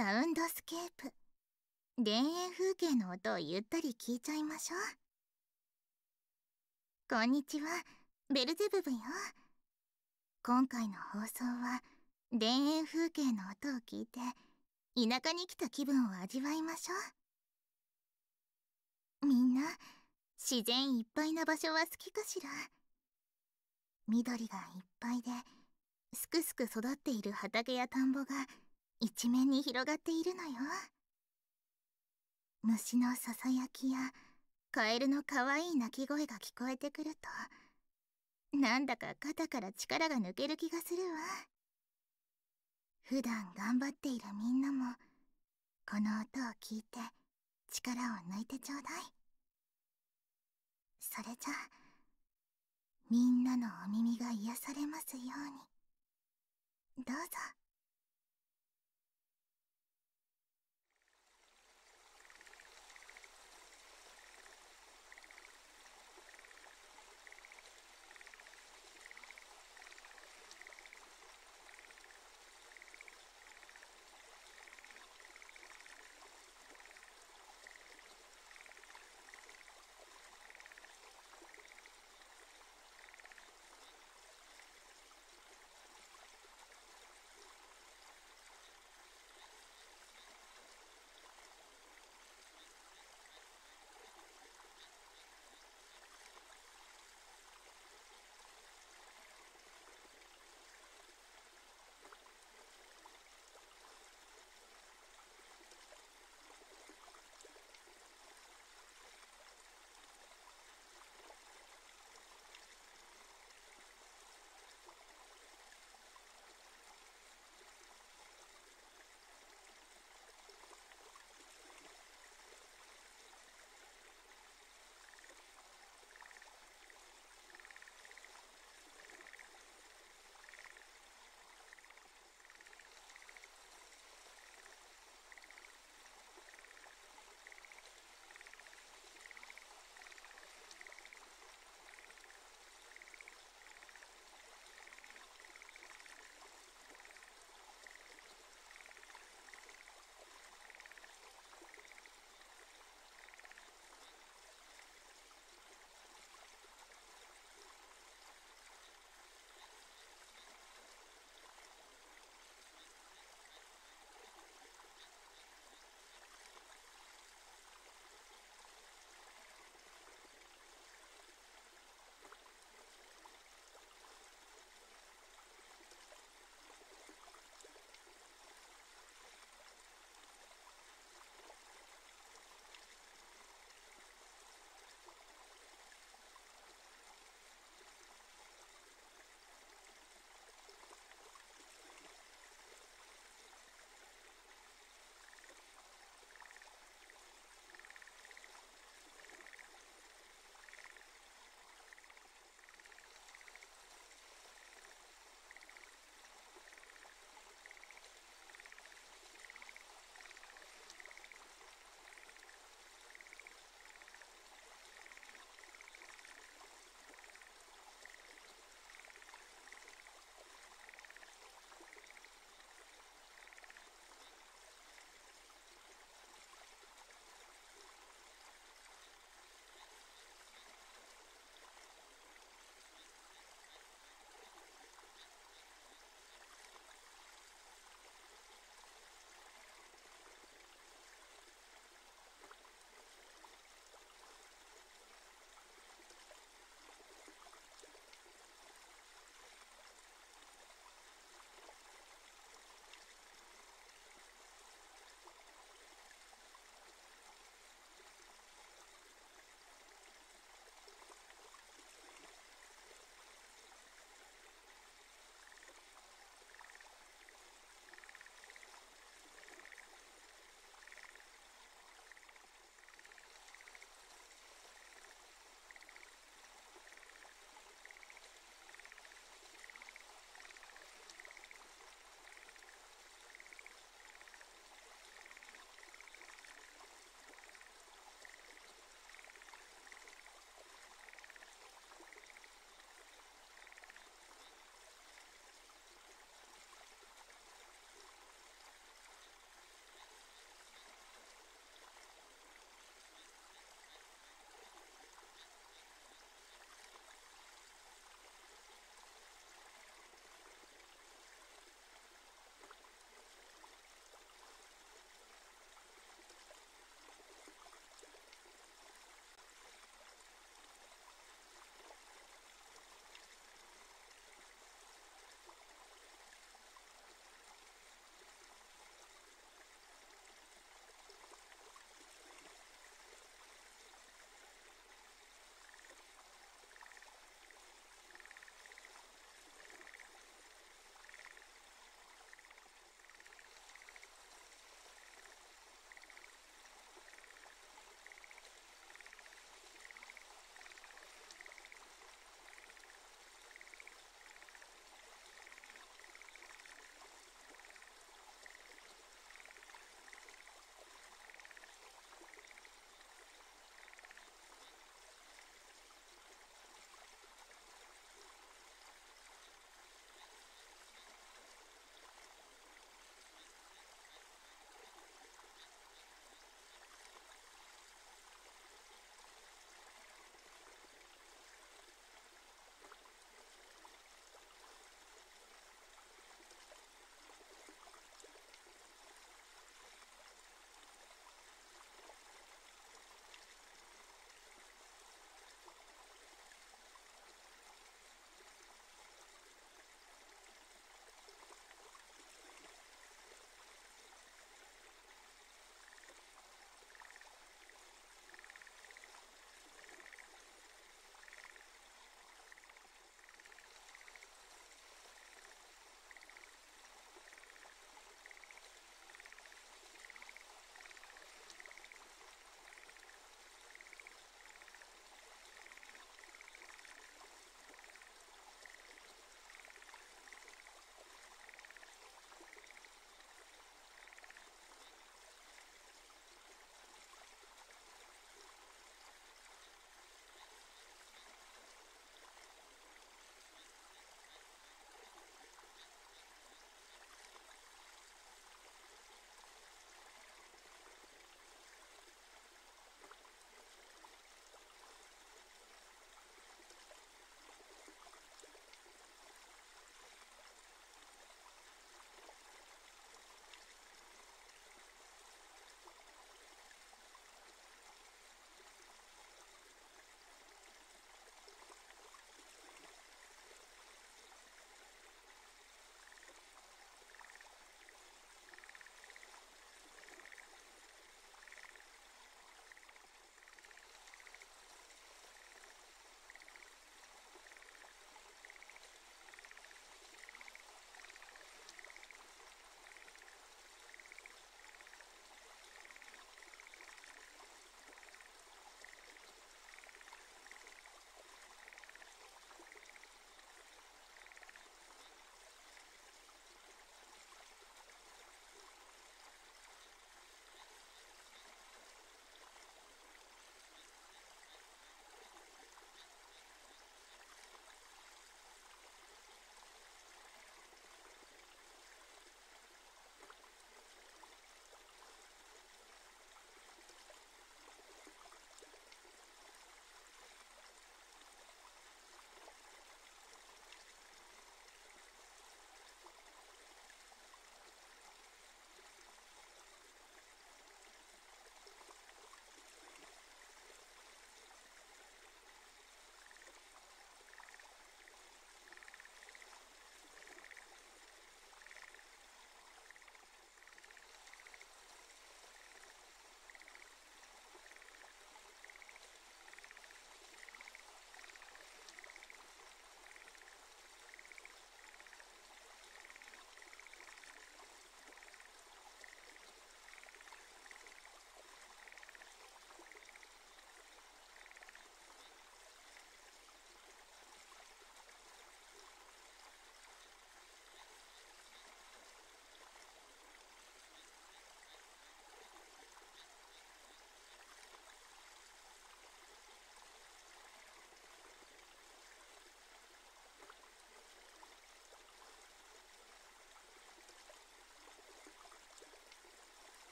サウンドスケープ田園風景の音をゆったり聞いちゃいましょうこんにちはベルゼブブよ今回の放送は田園風景の音を聞いて田舎に来た気分を味わいましょうみんな自然いっぱいな場所は好きかしら緑がいっぱいですくすく育っている畑や田んぼが一面に広がっているのよ虫のささやきやカエルのかわいい鳴き声が聞こえてくるとなんだか肩から力が抜ける気がするわ普段頑張っているみんなもこの音を聞いて力を抜いてちょうだいそれじゃみんなのお耳が癒されますようにどうぞ。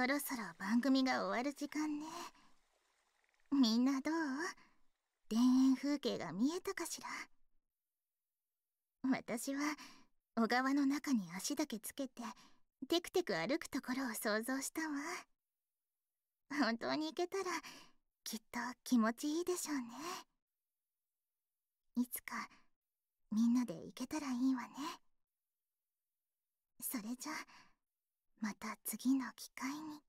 そろそろ番組が終わる時間ねみんなどう田園風景が見えたかしら私は小川の中に足だけつけてテクテク歩くところを想像したわ本当に行けたらきっと気持ちいいでしょうねいつかみんなで行けたらいいわねそれじゃあまた次の機会に。